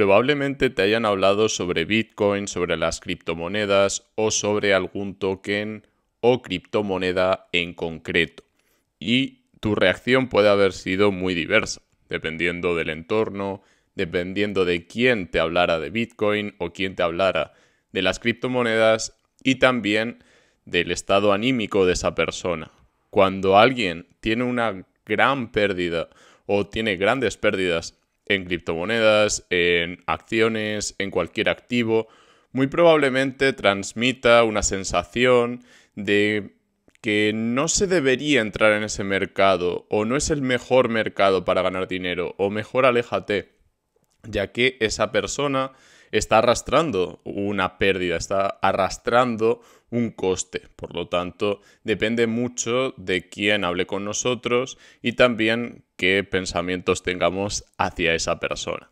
probablemente te hayan hablado sobre Bitcoin, sobre las criptomonedas o sobre algún token o criptomoneda en concreto. Y tu reacción puede haber sido muy diversa, dependiendo del entorno, dependiendo de quién te hablara de Bitcoin o quién te hablara de las criptomonedas y también del estado anímico de esa persona. Cuando alguien tiene una gran pérdida o tiene grandes pérdidas en criptomonedas, en acciones, en cualquier activo, muy probablemente transmita una sensación de que no se debería entrar en ese mercado o no es el mejor mercado para ganar dinero o mejor aléjate, ya que esa persona está arrastrando una pérdida, está arrastrando un coste. Por lo tanto, depende mucho de quién hable con nosotros y también qué pensamientos tengamos hacia esa persona.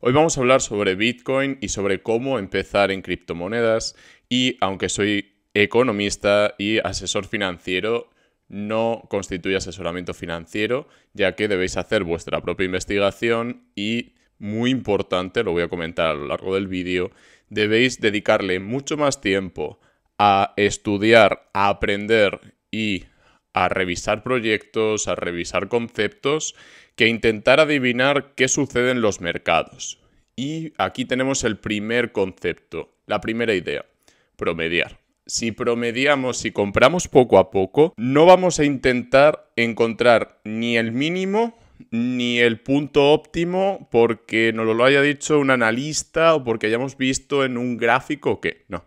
Hoy vamos a hablar sobre Bitcoin y sobre cómo empezar en criptomonedas y aunque soy economista y asesor financiero, no constituye asesoramiento financiero, ya que debéis hacer vuestra propia investigación y muy importante, lo voy a comentar a lo largo del vídeo, debéis dedicarle mucho más tiempo a estudiar, a aprender y a revisar proyectos, a revisar conceptos, que intentar adivinar qué sucede en los mercados. Y aquí tenemos el primer concepto, la primera idea, promediar. Si promediamos, si compramos poco a poco, no vamos a intentar encontrar ni el mínimo ni el punto óptimo porque nos lo haya dicho un analista o porque hayamos visto en un gráfico que no.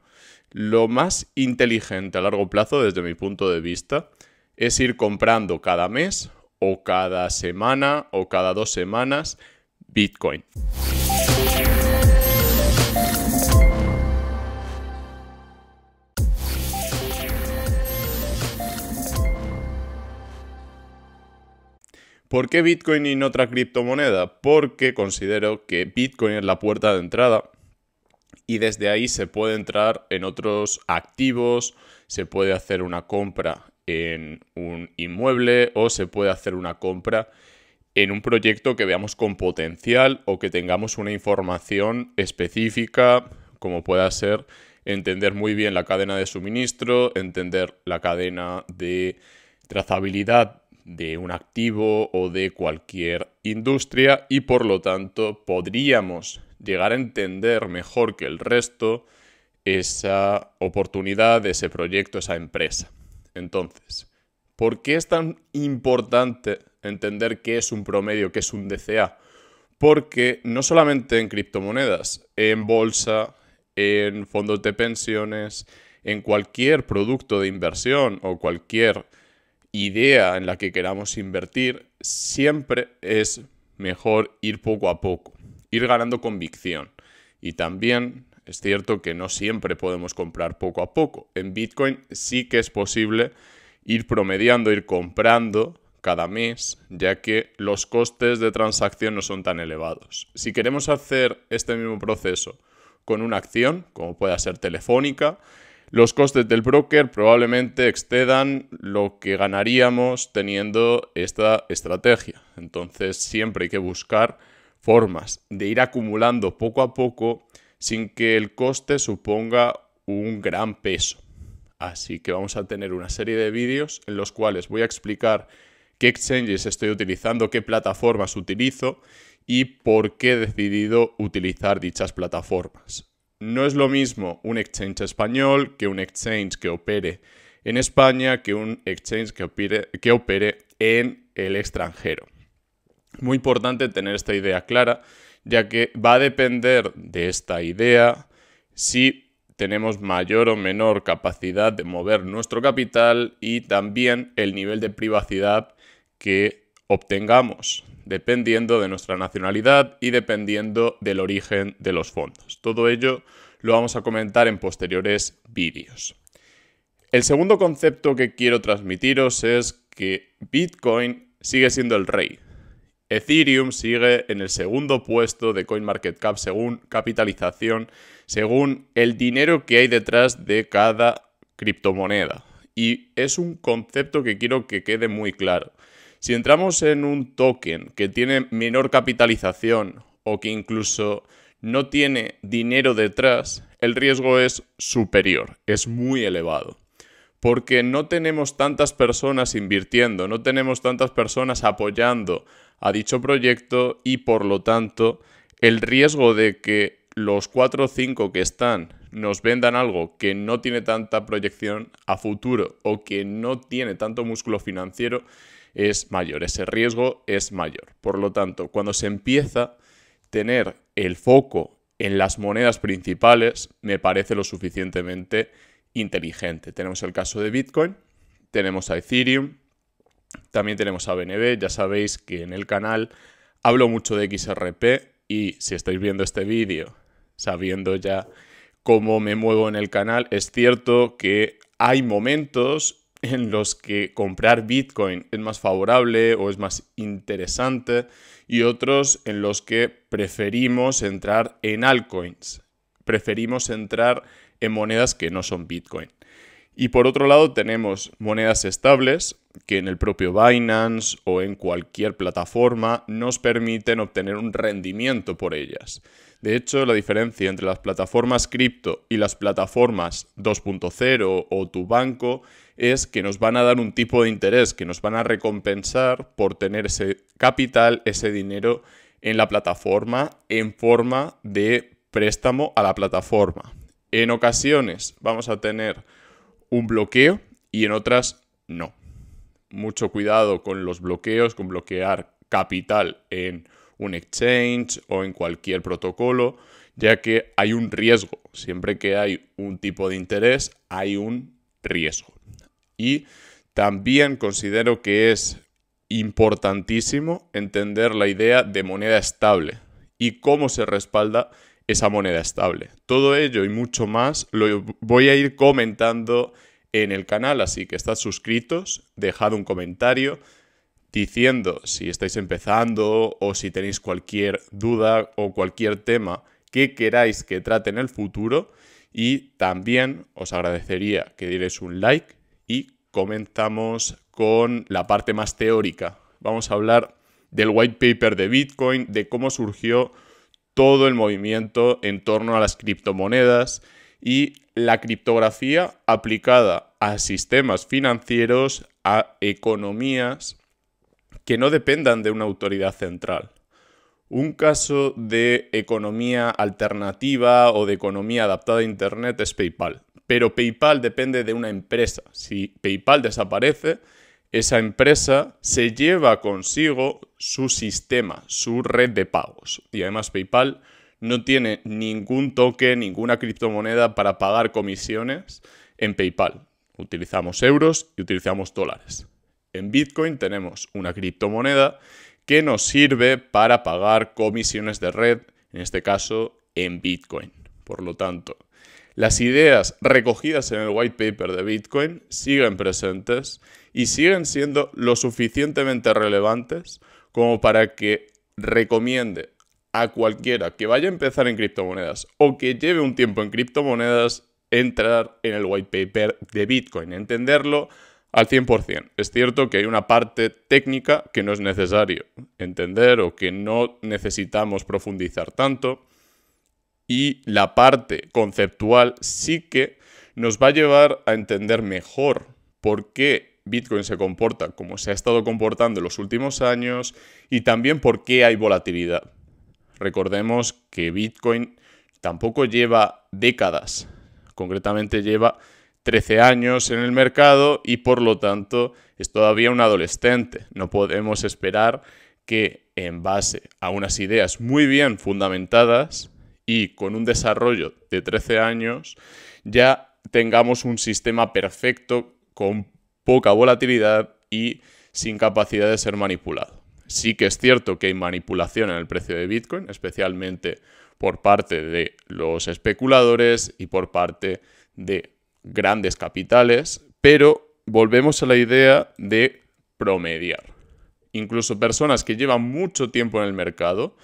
Lo más inteligente a largo plazo, desde mi punto de vista, es ir comprando cada mes o cada semana o cada dos semanas Bitcoin. ¿Por qué Bitcoin y no otra criptomoneda? Porque considero que Bitcoin es la puerta de entrada y desde ahí se puede entrar en otros activos, se puede hacer una compra en un inmueble o se puede hacer una compra en un proyecto que veamos con potencial o que tengamos una información específica, como pueda ser entender muy bien la cadena de suministro, entender la cadena de trazabilidad de un activo o de cualquier industria y por lo tanto podríamos llegar a entender mejor que el resto esa oportunidad, ese proyecto, esa empresa. Entonces, ¿por qué es tan importante entender qué es un promedio, qué es un DCA? Porque no solamente en criptomonedas, en bolsa, en fondos de pensiones, en cualquier producto de inversión o cualquier idea en la que queramos invertir, siempre es mejor ir poco a poco, ir ganando convicción. Y también es cierto que no siempre podemos comprar poco a poco. En Bitcoin sí que es posible ir promediando, ir comprando cada mes, ya que los costes de transacción no son tan elevados. Si queremos hacer este mismo proceso con una acción, como pueda ser telefónica, los costes del broker probablemente excedan lo que ganaríamos teniendo esta estrategia. Entonces siempre hay que buscar formas de ir acumulando poco a poco sin que el coste suponga un gran peso. Así que vamos a tener una serie de vídeos en los cuales voy a explicar qué exchanges estoy utilizando, qué plataformas utilizo y por qué he decidido utilizar dichas plataformas. No es lo mismo un exchange español que un exchange que opere en España que un exchange que opere, que opere en el extranjero. Muy importante tener esta idea clara, ya que va a depender de esta idea si tenemos mayor o menor capacidad de mover nuestro capital y también el nivel de privacidad que obtengamos dependiendo de nuestra nacionalidad y dependiendo del origen de los fondos. Todo ello lo vamos a comentar en posteriores vídeos. El segundo concepto que quiero transmitiros es que Bitcoin sigue siendo el rey. Ethereum sigue en el segundo puesto de CoinMarketCap según capitalización, según el dinero que hay detrás de cada criptomoneda. Y es un concepto que quiero que quede muy claro. Si entramos en un token que tiene menor capitalización o que incluso no tiene dinero detrás, el riesgo es superior, es muy elevado. Porque no tenemos tantas personas invirtiendo, no tenemos tantas personas apoyando a dicho proyecto y por lo tanto el riesgo de que los 4 o 5 que están nos vendan algo que no tiene tanta proyección a futuro o que no tiene tanto músculo financiero es mayor, ese riesgo es mayor. Por lo tanto, cuando se empieza a tener el foco en las monedas principales, me parece lo suficientemente inteligente. Tenemos el caso de Bitcoin, tenemos a Ethereum, también tenemos a BNB, ya sabéis que en el canal hablo mucho de XRP y si estáis viendo este vídeo sabiendo ya cómo me muevo en el canal, es cierto que hay momentos en los que comprar Bitcoin es más favorable o es más interesante y otros en los que preferimos entrar en altcoins, preferimos entrar en monedas que no son Bitcoin. Y por otro lado tenemos monedas estables que en el propio Binance o en cualquier plataforma nos permiten obtener un rendimiento por ellas. De hecho, la diferencia entre las plataformas cripto y las plataformas 2.0 o tu banco es que nos van a dar un tipo de interés, que nos van a recompensar por tener ese capital, ese dinero en la plataforma en forma de préstamo a la plataforma. En ocasiones vamos a tener un bloqueo y en otras no. Mucho cuidado con los bloqueos, con bloquear capital en un exchange o en cualquier protocolo, ya que hay un riesgo. Siempre que hay un tipo de interés, hay un riesgo. Y también considero que es importantísimo entender la idea de moneda estable y cómo se respalda esa moneda estable. Todo ello y mucho más lo voy a ir comentando en el canal, así que estad suscritos, dejad un comentario diciendo si estáis empezando o si tenéis cualquier duda o cualquier tema que queráis que trate en el futuro y también os agradecería que dierais un like y comenzamos con la parte más teórica. Vamos a hablar del white paper de Bitcoin, de cómo surgió todo el movimiento en torno a las criptomonedas y la criptografía aplicada a sistemas financieros, a economías que no dependan de una autoridad central. Un caso de economía alternativa o de economía adaptada a Internet es PayPal pero PayPal depende de una empresa. Si PayPal desaparece, esa empresa se lleva consigo su sistema, su red de pagos. Y además PayPal no tiene ningún toque, ninguna criptomoneda para pagar comisiones en PayPal. Utilizamos euros y utilizamos dólares. En Bitcoin tenemos una criptomoneda que nos sirve para pagar comisiones de red, en este caso en Bitcoin. Por lo tanto, las ideas recogidas en el white paper de Bitcoin siguen presentes y siguen siendo lo suficientemente relevantes como para que recomiende a cualquiera que vaya a empezar en criptomonedas o que lleve un tiempo en criptomonedas entrar en el white paper de Bitcoin, entenderlo al 100%. Es cierto que hay una parte técnica que no es necesario entender o que no necesitamos profundizar tanto, y la parte conceptual sí que nos va a llevar a entender mejor por qué Bitcoin se comporta como se ha estado comportando en los últimos años y también por qué hay volatilidad. Recordemos que Bitcoin tampoco lleva décadas, concretamente lleva 13 años en el mercado y por lo tanto es todavía un adolescente. No podemos esperar que en base a unas ideas muy bien fundamentadas y con un desarrollo de 13 años ya tengamos un sistema perfecto con poca volatilidad y sin capacidad de ser manipulado. Sí que es cierto que hay manipulación en el precio de Bitcoin, especialmente por parte de los especuladores y por parte de grandes capitales, pero volvemos a la idea de promediar. Incluso personas que llevan mucho tiempo en el mercado,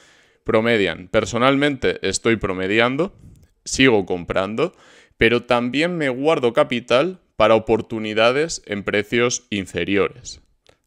promedian. Personalmente estoy promediando, sigo comprando, pero también me guardo capital para oportunidades en precios inferiores.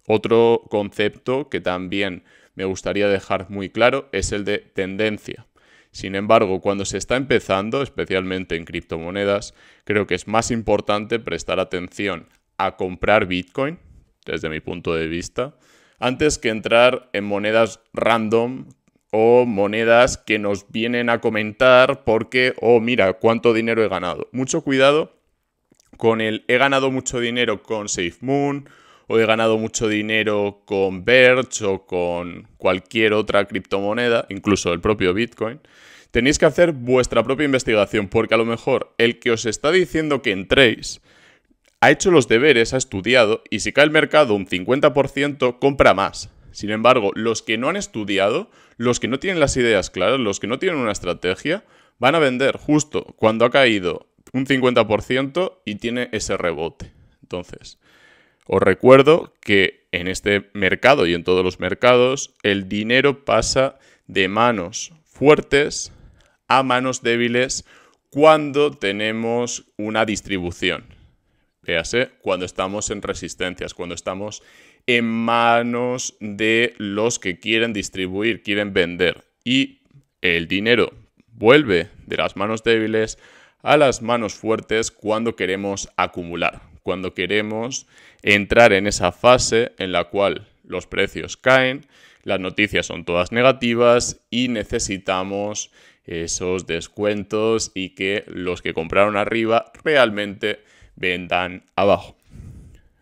Otro concepto que también me gustaría dejar muy claro es el de tendencia. Sin embargo, cuando se está empezando, especialmente en criptomonedas, creo que es más importante prestar atención a comprar Bitcoin, desde mi punto de vista, antes que entrar en monedas random o monedas que nos vienen a comentar porque, oh, mira, cuánto dinero he ganado. Mucho cuidado con el he ganado mucho dinero con SafeMoon o he ganado mucho dinero con Verge o con cualquier otra criptomoneda, incluso el propio Bitcoin. Tenéis que hacer vuestra propia investigación porque a lo mejor el que os está diciendo que entréis ha hecho los deberes, ha estudiado y si cae el mercado un 50% compra más sin embargo, los que no han estudiado, los que no tienen las ideas claras, los que no tienen una estrategia, van a vender justo cuando ha caído un 50% y tiene ese rebote. Entonces, os recuerdo que en este mercado y en todos los mercados, el dinero pasa de manos fuertes a manos débiles cuando tenemos una distribución. Véase, cuando estamos en resistencias, cuando estamos en manos de los que quieren distribuir, quieren vender. Y el dinero vuelve de las manos débiles a las manos fuertes cuando queremos acumular, cuando queremos entrar en esa fase en la cual los precios caen, las noticias son todas negativas y necesitamos esos descuentos y que los que compraron arriba realmente vendan abajo.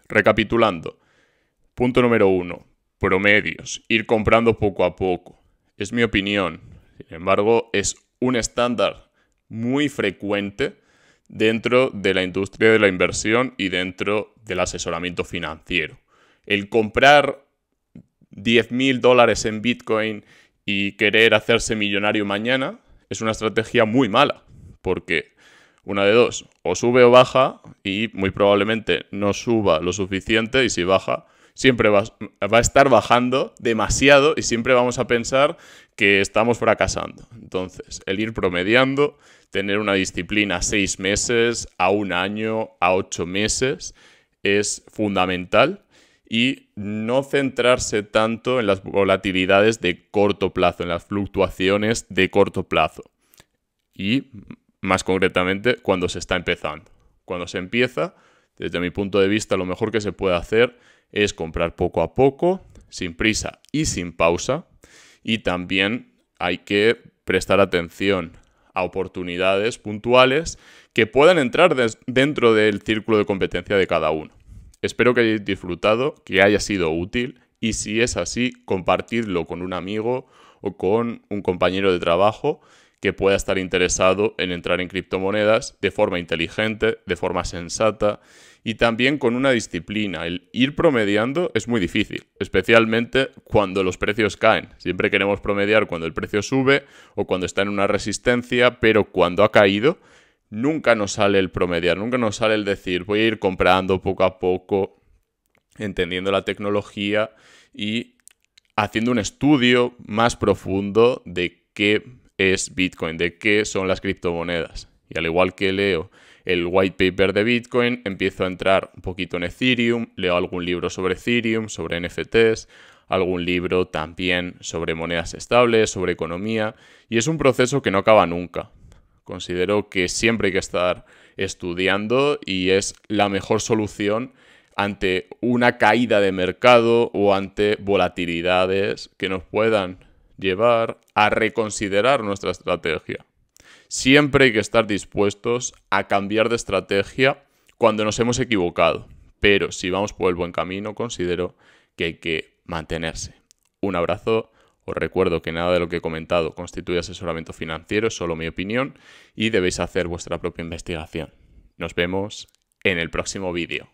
Recapitulando, Punto número uno, promedios, ir comprando poco a poco. Es mi opinión, sin embargo, es un estándar muy frecuente dentro de la industria de la inversión y dentro del asesoramiento financiero. El comprar 10.000 dólares en Bitcoin y querer hacerse millonario mañana es una estrategia muy mala, porque una de dos, o sube o baja y muy probablemente no suba lo suficiente y si baja siempre va, a estar bajando demasiado y siempre vamos a pensar que estamos fracasando. Entonces, el ir promediando, tener una disciplina a seis meses, a un año, a ocho meses, es fundamental y no centrarse tanto en las volatilidades de corto plazo, en las fluctuaciones de corto plazo. Y más concretamente cuando se está empezando. Cuando se empieza, desde mi punto de vista, lo mejor que se puede hacer es comprar poco a poco, sin prisa y sin pausa. Y también hay que prestar atención a oportunidades puntuales que puedan entrar dentro del círculo de competencia de cada uno. Espero que hayáis disfrutado, que haya sido útil y si es así, compartidlo con un amigo o con un compañero de trabajo que pueda estar interesado en entrar en criptomonedas de forma inteligente, de forma sensata y también con una disciplina. El ir promediando es muy difícil, especialmente cuando los precios caen. Siempre queremos promediar cuando el precio sube o cuando está en una resistencia, pero cuando ha caído nunca nos sale el promediar, nunca nos sale el decir voy a ir comprando poco a poco, entendiendo la tecnología y haciendo un estudio más profundo de qué es Bitcoin, de qué son las criptomonedas. Y al igual que leo el white paper de Bitcoin, empiezo a entrar un poquito en Ethereum, leo algún libro sobre Ethereum, sobre NFTs, algún libro también sobre monedas estables, sobre economía, y es un proceso que no acaba nunca. Considero que siempre hay que estar estudiando y es la mejor solución ante una caída de mercado o ante volatilidades que nos puedan llevar a reconsiderar nuestra estrategia. Siempre hay que estar dispuestos a cambiar de estrategia cuando nos hemos equivocado, pero si vamos por el buen camino, considero que hay que mantenerse. Un abrazo. Os recuerdo que nada de lo que he comentado constituye asesoramiento financiero, es solo mi opinión y debéis hacer vuestra propia investigación. Nos vemos en el próximo vídeo.